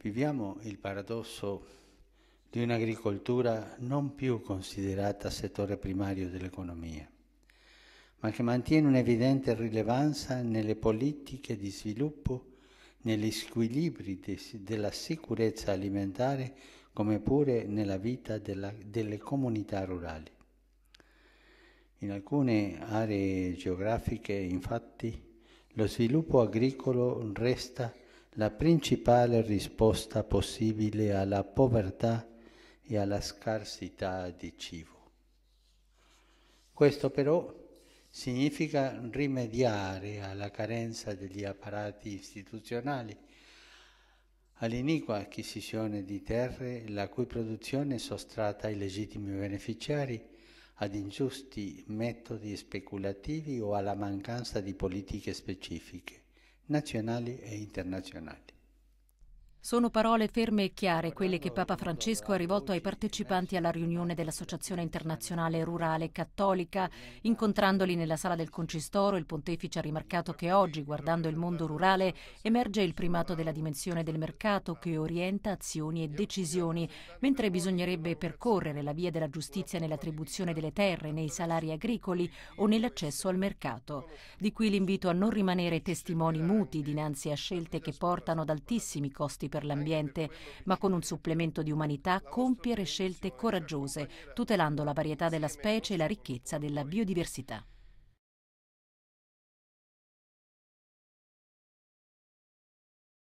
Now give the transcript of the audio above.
Viviamo il paradosso di un'agricoltura non più considerata settore primario dell'economia, ma che mantiene un'evidente rilevanza nelle politiche di sviluppo, negli squilibri de, della sicurezza alimentare, come pure nella vita della, delle comunità rurali. In alcune aree geografiche, infatti, lo sviluppo agricolo resta la principale risposta possibile alla povertà e alla scarsità di cibo. Questo però significa rimediare alla carenza degli apparati istituzionali, all'iniqua acquisizione di terre la cui produzione è sottratta ai legittimi beneficiari, ad ingiusti metodi speculativi o alla mancanza di politiche specifiche nazionali e internazionali. Sono parole ferme e chiare quelle che Papa Francesco ha rivolto ai partecipanti alla riunione dell'Associazione internazionale rurale cattolica. Incontrandoli nella sala del Concistoro, il pontefice ha rimarcato che oggi, guardando il mondo rurale, emerge il primato della dimensione del mercato che orienta azioni e decisioni, mentre bisognerebbe percorrere la via della giustizia nell'attribuzione delle terre, nei salari agricoli o nell'accesso al mercato. Di qui l'invito a non rimanere testimoni muti dinanzi a scelte che portano ad altissimi costi costi per l'ambiente, ma con un supplemento di umanità compiere scelte coraggiose, tutelando la varietà della specie e la ricchezza della biodiversità.